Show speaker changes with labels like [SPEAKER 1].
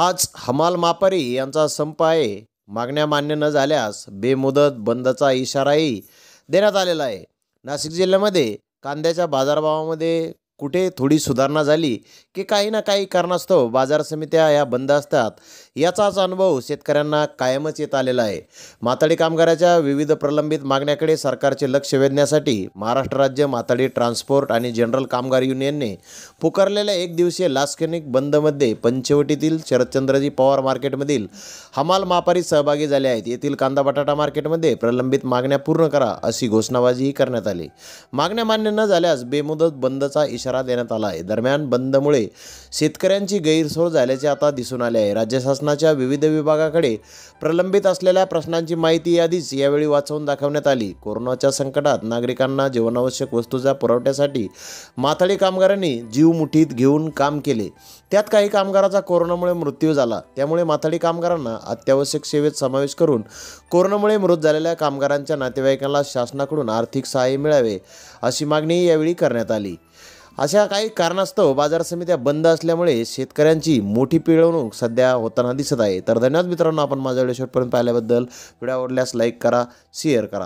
[SPEAKER 1] आज हमाल मापारी यांचा संप आहे मागण्या मान्य न झाल्यास बेमुदत बंदचा इशाराही देण्यात आलेला आहे नाशिक जिल्ह्यामध्ये कांद्याच्या बाजारभावामध्ये कुठे थोडी सुधारणा झाली की काही ना काही कारणास्तव बाजार समित्या या बंद असतात याचाच अनुभव शेतकऱ्यांना कायमच येत आलेला आहे माताडी कामगाराच्या विविध प्रलंबित मागण्याकडे सरकारचे लक्ष वेधण्यासाठी महाराष्ट्र राज्य माताडी ट्रान्सपोर्ट आणि जनरल कामगार युनियनने पुकारलेल्या एक दिवसीय लास्कनिक बंदमध्ये पंचवटीतील शरदचंद्रजी पवार मार्केटमधील हमाल मापारी सहभागी झाले आहेत येथील कांदा बटाटा मार्केटमध्ये प्रलंबित मागण्या पूर्ण करा अशी घोषणाबाजीही करण्यात आली मागण्या मान्य न झाल्यास बेमुदत बंदचा इशारा इशारा देण्यात आला आहे दरम्यान बंदमुळे शेतकऱ्यांची गैरसोय झाल्याचे आता दिसून आले आहे राज्य शासनाच्या विविध विभागाकडे प्रलंबित असलेल्या प्रश्नांची माहिती यादीच यावेळी वाचवून दाखवण्यात आली कोरोनाच्या संकटात नागरिकांना जीवनावश्यक वस्तूच्या पुरवठ्यासाठी माथाडी कामगारांनी जीव मुठीत घेऊन काम केले त्यात काही कामगाराचा कोरोनामुळे मृत्यू झाला त्यामुळे माथाडी कामगारांना अत्यावश्यक सेवेत समावेश करून कोरोनामुळे मृत झालेल्या कामगारांच्या नातेवाईकांना शासनाकडून आर्थिक सहाय्य मिळावे अशी मागणीही यावेळी करण्यात आली अशा काही कारणास्तव बाजार समित्या बंद असल्यामुळे शेतकऱ्यांची मोठी पिळवणूक सध्या होताना दिसत आहे तर धन्यवाद मित्रांनो आपण माझा व्हिडिओ शेवटपर्यंत पाहिल्याबद्दल व्हिडिओ आवडल्यास लाईक करा शेअर करा